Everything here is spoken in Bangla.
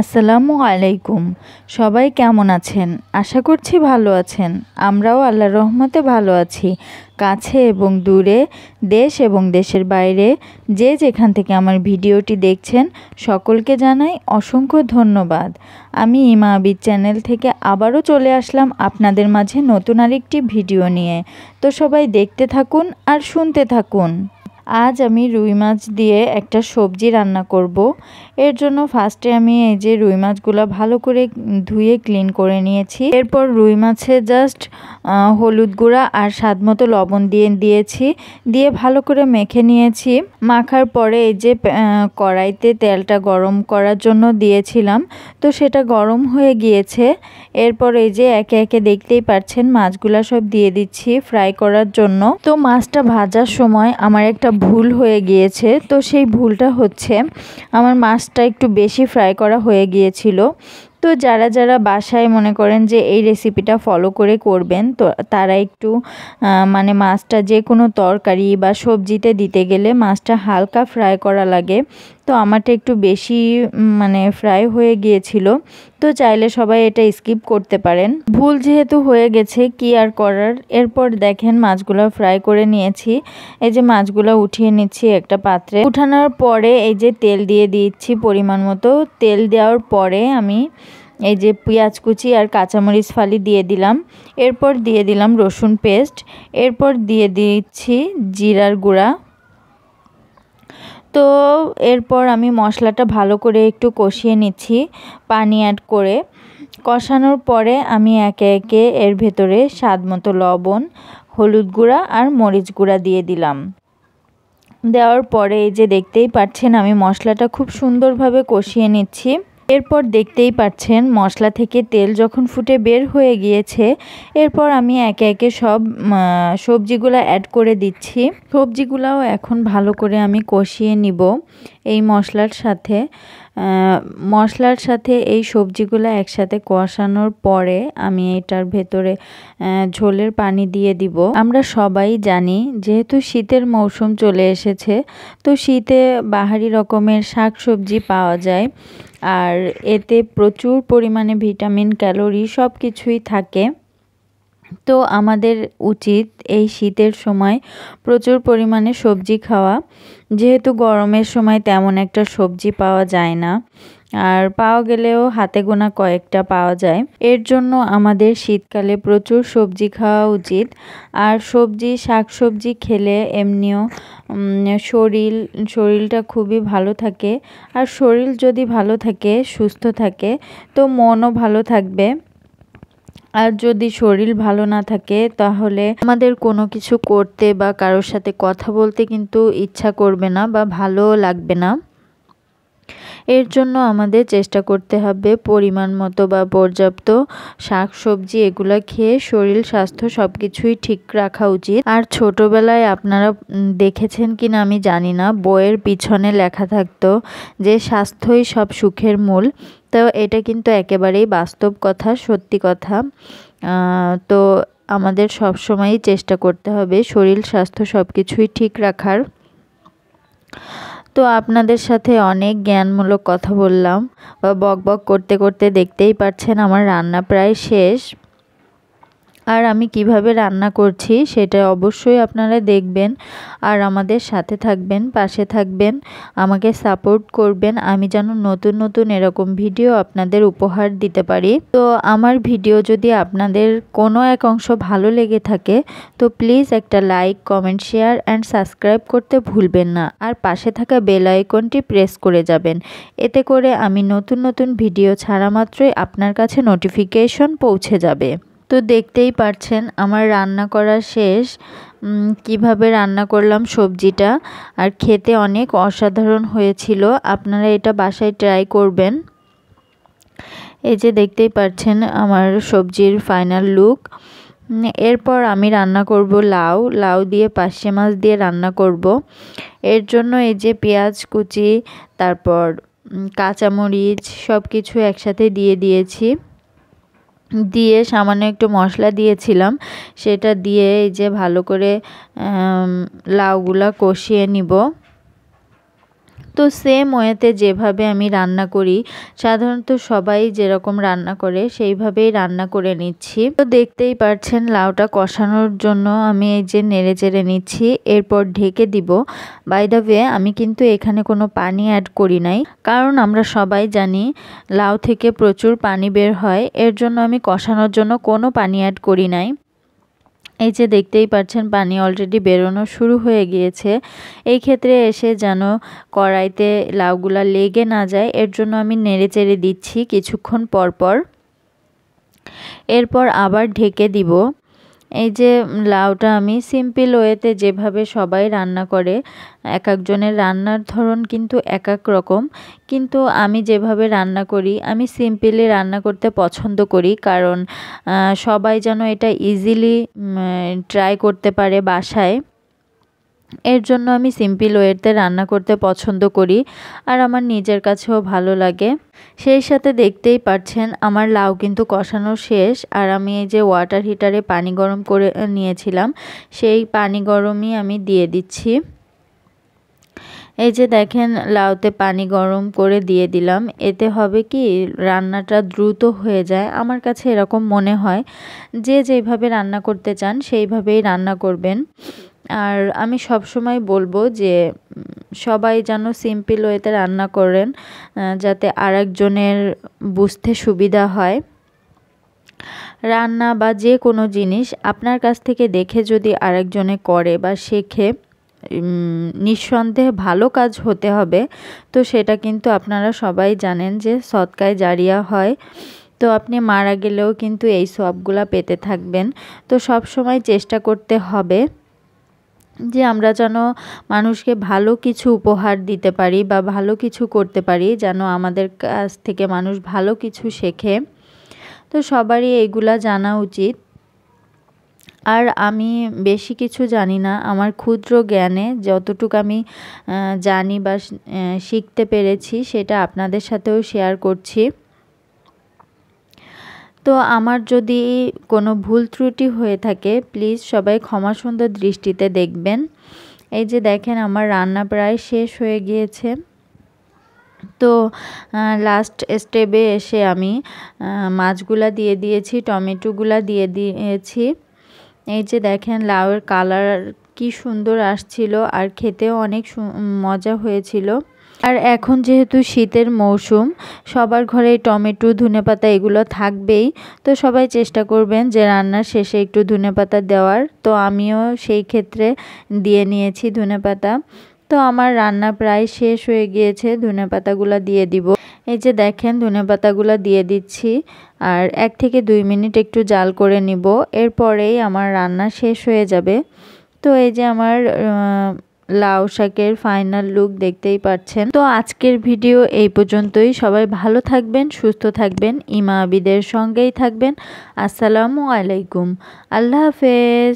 আসসালামু আলাইকুম সবাই কেমন আছেন আশা করছি ভালো আছেন আমরাও আল্লাহর রহমতে ভালো আছি কাছে এবং দূরে দেশ এবং দেশের বাইরে যে যেখান থেকে আমার ভিডিওটি দেখছেন সকলকে জানাই অসংখ্য ধন্যবাদ আমি ইমা চ্যানেল থেকে আবারও চলে আসলাম আপনাদের মাঝে নতুন আরেকটি ভিডিও নিয়ে তো সবাই দেখতে থাকুন আর শুনতে থাকুন আজ আমি রুই মাছ দিয়ে একটা সবজি রান্না করব। এর জন্য ফার্স্টে আমি এই যে রুই মাছগুলো ভালো করে ধুয়ে ক্লিন করে নিয়েছি এরপর রুই মাছে জাস্ট হলুদ গুঁড়া আর স্বাদ মতো লবণ দিয়ে দিয়েছি দিয়ে ভালো করে মেখে নিয়েছি মাখার পরে এই যে কড়াইতে তেলটা গরম করার জন্য দিয়েছিলাম তো সেটা গরম হয়ে গিয়েছে এরপর এই যে একে একে দেখতেই পাচ্ছেন মাছগুলা সব দিয়ে দিচ্ছি ফ্রাই করার জন্য তো মাছটা ভাজার সময় আমার একটা ভুল হয়ে গিয়েছে তো সেই ভুলটা হচ্ছে আমার মাছটা একটু বেশি ফ্রাই করা হয়ে গিয়েছিল তো যারা যারা বাসায় মনে করেন যে এই রেসিপিটা ফলো করে করবেন তো তারা একটু মানে মাছটা যে কোনো তরকারি বা সবজিতে দিতে গেলে মাছটা হালকা ফ্রাই করা লাগে তো আমারটা একটু বেশি মানে ফ্রাই হয়ে গিয়েছিল তো চাইলে সবাই এটা স্কিপ করতে পারেন ভুল যেহেতু হয়ে গেছে কি আর করার এরপর দেখেন মাছগুলো ফ্রাই করে নিয়েছি এই যে মাছগুলো উঠিয়ে নিচ্ছি একটা পাত্রে উঠানোর পরে এই যে তেল দিয়ে দিচ্ছি পরিমাণ মতো তেল দেওয়ার পরে আমি এই যে পেঁয়াজ কুচি আর কাঁচামরিচ ফালি দিয়ে দিলাম এরপর দিয়ে দিলাম রসুন পেস্ট এরপর দিয়ে দিচ্ছি জিরার গুঁড়া তো এরপর আমি মশলাটা ভালো করে একটু কষিয়ে নিচ্ছি পানি অ্যাড করে কষানোর পরে আমি একে একে এর ভেতরে স্বাদ মতো লবণ হলুদ গুঁড়া আর মরিচ গুঁড়া দিয়ে দিলাম দেওয়ার পরে এই যে দেখতেই পাচ্ছেন আমি মশলাটা খুব সুন্দরভাবে কষিয়ে নিচ্ছি এরপর দেখতেই পাচ্ছেন মশলা থেকে তেল যখন ফুটে বের হয়ে গিয়েছে এরপর আমি একে একে সব সবজিগুলো অ্যাড করে দিচ্ছি সবজিগুলাও এখন ভালো করে আমি কষিয়ে নিব এই মশলার সাথে মশলার সাথে এই সবজিগুলো একসাথে কষানোর পরে আমি এটার ভেতরে ঝোলের পানি দিয়ে দিব আমরা সবাই জানি যেহেতু শীতের মৌসুম চলে এসেছে তো শীতে বাহারি রকমের শাক সবজি পাওয়া যায় আর এতে প্রচুর পরিমাণে ভিটামিন ক্যালোরি সব কিছুই থাকে তো আমাদের উচিত এই শীতের সময় প্রচুর পরিমাণে সবজি খাওয়া যেহেতু গরমের সময় তেমন একটা সবজি পাওয়া যায় না আর পাওয়া গেলেও হাতে গোনা কয়েকটা পাওয়া যায় এর জন্য আমাদের শীতকালে প্রচুর সবজি খাওয়া উচিত আর সবজি শাকসবজি খেলে এমনিও শরীর শরীরটা খুবই ভালো থাকে আর শরীর যদি ভালো থাকে সুস্থ থাকে তো মনও ভালো থাকবে আর যদি শরীর ভালো না থাকে তাহলে আমাদের কোনো কিছু করতে বা কারোর সাথে কথা বলতে কিন্তু ইচ্ছা করবে না বা ভালো লাগবে না এর জন্য আমাদের চেষ্টা করতে হবে পরিমাণ মতো বা পর্যাপ্ত শাক সবজি এগুলো খেয়ে শরীর স্বাস্থ্য সব কিছুই ঠিক রাখা উচিত আর ছোটোবেলায় আপনারা দেখেছেন কি না আমি জানি না বইয়ের পিছনে লেখা থাকতো যে স্বাস্থ্যই সব সুখের মূল তো এটা কিন্তু একেবারেই বাস্তব কথা সত্যি কথা তো আমাদের সব সময়ই চেষ্টা করতে হবে শরীর স্বাস্থ্য সব কিছুই ঠিক রাখার তো আপনাদের সাথে অনেক জ্ঞানমূলক কথা বললাম বা বক বক করতে করতে দেখতেই পারছেন আমার রান্না প্রায় শেষ আর আমি কিভাবে রান্না করছি সেটা অবশ্যই আপনারা দেখবেন আর আমাদের সাথে থাকবেন পাশে থাকবেন আমাকে সাপোর্ট করবেন আমি যেন নতুন নতুন এরকম ভিডিও আপনাদের উপহার দিতে পারি তো আমার ভিডিও যদি আপনাদের কোনো এক অংশ ভালো লেগে থাকে তো প্লিজ একটা like comment share and subscribe করতে ভুলবেন না আর পাশে থাকা বেল আইকনটি প্রেস করে যাবেন এতে করে আমি নতুন নতুন ভিডিও ছাড়া মাত্রই আপনার কাছে নোটিফিকেশন পৌঁছে যাবে তো দেখতেই পারছেন আমার রান্না করা শেষ কিভাবে রান্না করলাম সবজিটা আর খেতে অনেক অসাধারণ হয়েছিল আপনারা এটা বাসায় ট্রাই করবেন এই যে দেখতেই পারছেন আমার সবজির ফাইনাল লুক এরপর আমি রান্না করব লাউ লাউ দিয়ে পাশে মাছ দিয়ে রান্না করব এর জন্য এই যে পেঁয়াজ কুচি তারপর কাঁচামরিচ সব কিছু একসাথে দিয়ে দিয়েছি দিয়ে সামান্য একটু মশলা দিয়েছিলাম সেটা দিয়ে এই যে ভালো করে লাউগুলা কষিয়ে নিব তো সেম ওয়েতে যেভাবে আমি রান্না করি সাধারণত সবাই যেরকম রান্না করে সেইভাবেই রান্না করে নিচ্ছি তো দেখতেই পারছেন লাউটা কষানোর জন্য আমি এই যে নেড়ে চেড়ে নিচ্ছি এরপর ঢেকে দিব বাই দ্য ওয়ে আমি কিন্তু এখানে কোনো পানি অ্যাড করি নাই কারণ আমরা সবাই জানি লাউ থেকে প্রচুর পানি বের হয় এর জন্য আমি কষানোর জন্য কোনো পানি অ্যাড করি নাই এই যে দেখতেই পাচ্ছেন পানি অলরেডি বেরোনো শুরু হয়ে গিয়েছে এই ক্ষেত্রে এসে যেন কড়াইতে লাউগুলা লেগে না যায় এর জন্য আমি নেড়ে চেড়ে দিচ্ছি কিছুক্ষণ পর পর এরপর আবার ঢেকে দিব এই যে লাউটা আমি সিম্পল ওয়েতে যেভাবে সবাই রান্না করে এক একজনের রান্নার ধরন কিন্তু এক এক রকম কিন্তু আমি যেভাবে রান্না করি আমি সিম্পলি রান্না করতে পছন্দ করি কারণ সবাই যেন এটা ইজিলি ট্রাই করতে পারে বাসায় এর জন্য আমি সিম্পল ওয়েতে রান্না করতে পছন্দ করি আর আমার নিজের কাছেও ভালো লাগে সেই সাথে দেখতেই পাচ্ছেন আমার লাউ কিন্তু কষানো শেষ আর আমি এই যে ওয়াটার হিটারে পানি গরম করে নিয়েছিলাম সেই পানি গরমই আমি দিয়ে দিচ্ছি এই যে দেখেন লাউতে পানি গরম করে দিয়ে দিলাম এতে হবে কি রান্নাটা দ্রুত হয়ে যায় আমার কাছে এরকম মনে হয় যে যেভাবে রান্না করতে চান সেইভাবেই রান্না করবেন আর আমি সব সময় বলবো যে সবাই যেন সিম্পল ওয়েতে রান্না করেন যাতে আরেকজনের বুঝতে সুবিধা হয় রান্না বা যে কোনো জিনিস আপনার কাছ থেকে দেখে যদি আরেকজনে করে বা শেখে নিঃসন্দেহে ভালো কাজ হতে হবে তো সেটা কিন্তু আপনারা সবাই জানেন যে সৎকায় জারিয়া হয় তো আপনি মারা গেলেও কিন্তু এই সবগুলা পেতে থাকবেন তো সব সময় চেষ্টা করতে হবে যে আমরা যেন মানুষকে ভালো কিছু উপহার দিতে পারি বা ভালো কিছু করতে পারি যেন আমাদের কাছ থেকে মানুষ ভালো কিছু শেখে তো সবারই এইগুলা জানা উচিত আর আমি বেশি কিছু জানি না আমার ক্ষুদ্র জ্ঞানে যতটুকু আমি জানি বা শিখতে পেরেছি সেটা আপনাদের সাথেও শেয়ার করছি তো আমার যদি কোনো ভুল ত্রুটি হয়ে থাকে প্লিজ সবাই ক্ষমা সুন্দর দৃষ্টিতে দেখবেন এই যে দেখেন আমার রান্না প্রায় শেষ হয়ে গিয়েছে তো লাস্ট স্টেপে এসে আমি মাছগুলা দিয়ে দিয়েছি টমেটোগুলা দিয়ে দিয়েছি এই যে দেখেন লাউয়ের কালার কি সুন্দর আসছিল আর খেতেও অনেক মজা হয়েছিল আর এখন যেহেতু শীতের মৌসুম সবার ঘরে টমেটো ধনেপাতা এগুলো থাকবেই তো সবাই চেষ্টা করবেন যে রান্নার শেষে একটু ধনেপাতা দেওয়ার তো আমিও সেই ক্ষেত্রে দিয়ে নিয়েছি ধনেপাতা তো আমার রান্না প্রায় শেষ হয়ে গিয়েছে ধনে পাতাগুলো দিয়ে দিব এই যে দেখেন ধনে পাতাগুলো দিয়ে দিচ্ছি আর এক থেকে দুই মিনিট একটু জাল করে নিব এরপরেই আমার রান্না শেষ হয়ে যাবে তো এই যে আমার লাউ শাকের ফাইনাল লুক দেখতেই পাচ্ছেন তো আজকের ভিডিও এই পর্যন্তই সবাই ভালো থাকবেন সুস্থ থাকবেন ইমা আবিদের সঙ্গেই থাকবেন আসসালামু আলাইকুম আল্লাহ হাফেজ